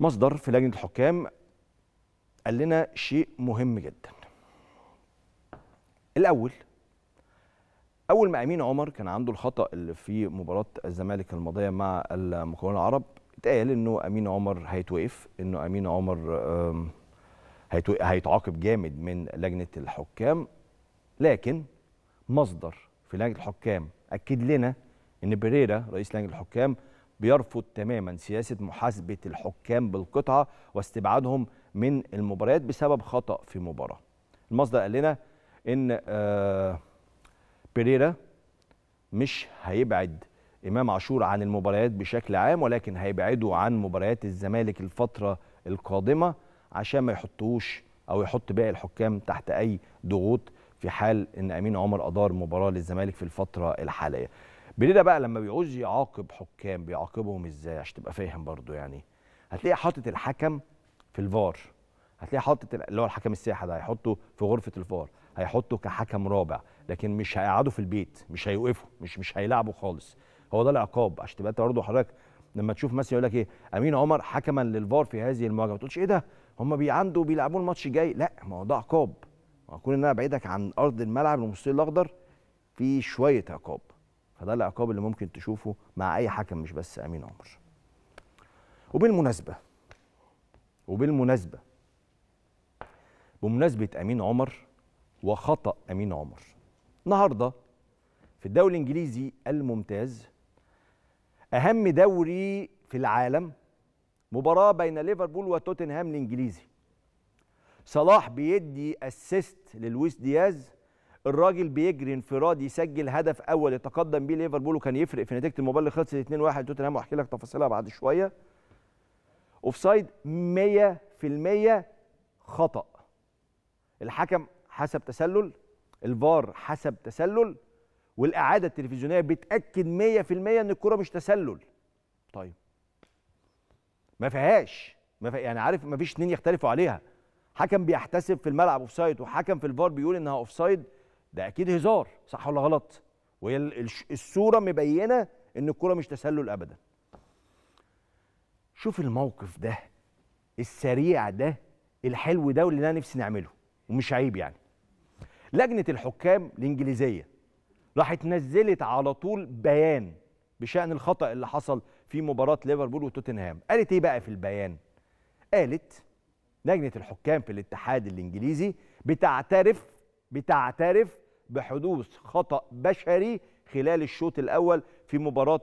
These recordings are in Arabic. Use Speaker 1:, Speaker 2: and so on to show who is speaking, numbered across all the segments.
Speaker 1: مصدر في لجنه الحكام قال لنا شيء مهم جدا الاول اول ما امين عمر كان عنده الخطا اللي في مباراه الزمالك الماضيه مع المكون العرب اتقال انه امين عمر هيتوقف انه امين عمر هيتعاقب جامد من لجنه الحكام لكن مصدر في لجنه الحكام اكد لنا ان بريرا رئيس لجنه الحكام بيرفض تماما سياسة محاسبة الحكام بالقطعة واستبعادهم من المباريات بسبب خطأ في مباراة المصدر قال لنا ان آه، بيريرا مش هيبعد امام عاشور عن المباريات بشكل عام ولكن هيبعده عن مباريات الزمالك الفتره القادمه عشان ما يحطوش او يحط باقي الحكام تحت اي ضغوط في حال ان امين عمر ادار مباراه للزمالك في الفتره الحاليه بليدا بقى لما بيعوز يعاقب حكام بيعاقبهم ازاي عشان تبقى فاهم برضو يعني هتلاقي حاطط الحكم في الفار هتلاقي حاطط اللي هو الحكم الساحه ده هيحطه في غرفه الفار هيحطه كحكم رابع لكن مش هيقعده في البيت مش هيوقفه مش مش هيلاعبه خالص هو ده العقاب عشان تبقى انت برضه حضرتك لما تشوف مثلا يقول لك ايه امين عمر حكما للفار في هذه المواجهه ما تقولش ايه ده هم بيعندوا بيلعبوا الماتش الجاي لا ما هو ده عقاب ما اكون ان انا بعيدك عن ارض الملعب المستوى الاخضر في شويه عقاب فده العقاب اللي ممكن تشوفه مع اي حكم مش بس امين عمر وبالمناسبه وبالمناسبه بمناسبه امين عمر وخطا امين عمر النهارده في الدوري الانجليزي الممتاز اهم دوري في العالم مباراه بين ليفربول وتوتنهام الانجليزي صلاح بيدي اسيست للويس دياز الراجل بيجري انفراد يسجل هدف اول يتقدم بيه ليفربول وكان يفرق في نتيجه المباراه اللي خلصت 2-1 توتنهام واحكي لك تفاصيلها بعد شويه اوفسايد 100% خطا الحكم حسب تسلل الفار حسب تسلل والاعاده التلفزيونيه بتاكد 100% ان الكره مش تسلل طيب ما فيهاش ما في... يعني عارف ما فيش اتنين يختلفوا عليها حكم بيحتسب في الملعب اوفسايد وحكم في الفار بيقول انها اوفسايد ده اكيد هزار صح ولا غلط وهي الصوره مبينه ان الكوره مش تسلل ابدا شوف الموقف ده السريع ده الحلو ده واللي انا نفسي نعمله ومش عيب يعني لجنه الحكام الانجليزيه راحت نزلت على طول بيان بشان الخطا اللي حصل في مباراه ليفربول وتوتنهام قالت ايه بقى في البيان قالت لجنه الحكام في الاتحاد الانجليزي بتعترف بتعترف بحدوث خطأ بشري خلال الشوط الأول في مباراة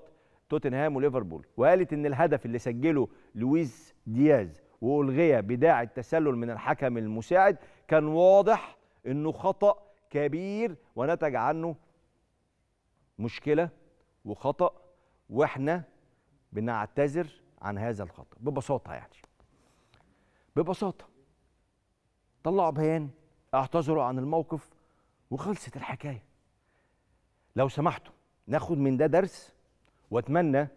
Speaker 1: توتنهام وليفربول وقالت ان الهدف اللي سجله لويس دياز والغي بداع التسلل من الحكم المساعد كان واضح انه خطا كبير ونتج عنه مشكله وخطا واحنا بنعتذر عن هذا الخطا ببساطه يعني ببساطه طلعوا بيان اعتذروا عن الموقف وخلصت الحكايه لو سمحتوا ناخد من ده درس واتمنى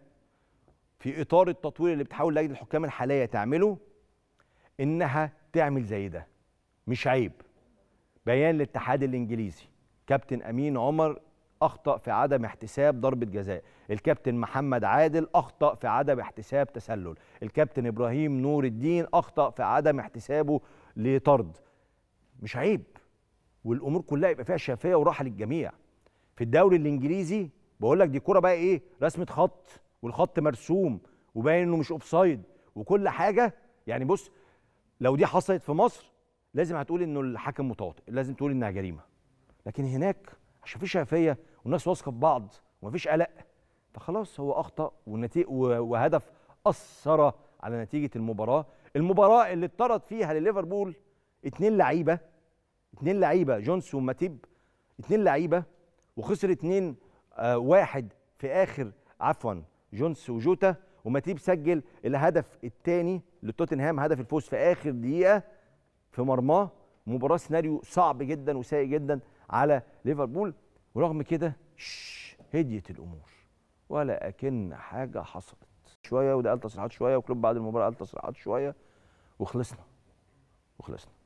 Speaker 1: في اطار التطوير اللي بتحاول لجنه الحكام الحاليه تعمله انها تعمل زي ده مش عيب بيان للاتحاد الانجليزي كابتن امين عمر اخطا في عدم احتساب ضربه جزاء الكابتن محمد عادل اخطا في عدم احتساب تسلل الكابتن ابراهيم نور الدين اخطا في عدم احتسابه لطرد مش عيب والامور كلها يبقى فيها شفافيه وراحه للجميع في الدوري الانجليزي بقول لك دي كوره بقى ايه رسمه خط والخط مرسوم وباين انه مش اوفسايد وكل حاجه يعني بص لو دي حصلت في مصر لازم هتقول انه الحكم متواطئ لازم تقول انها جريمه لكن هناك عشان في شفافيه والناس واثقه في بعض ومفيش قلق فخلاص هو اخطا وهدف اثر على نتيجه المباراه المباراه اللي اطرد فيها لليفربول اتنين لعيبه اثنين لعيبه جونس وماتيب اثنين لعيبه وخسر اثنين آه واحد في اخر عفوا جونس وجوتا وماتيب سجل الهدف الثاني لتوتنهام هدف الفوز في اخر دقيقه في مرماه مباراه سيناريو صعب جدا وسيء جدا على ليفربول ورغم كده هديت الامور ولا اكن حاجه حصلت شويه وده قال تصريحات شويه وكلوب بعد المباراه قال تصريحات شويه وخلصنا وخلصنا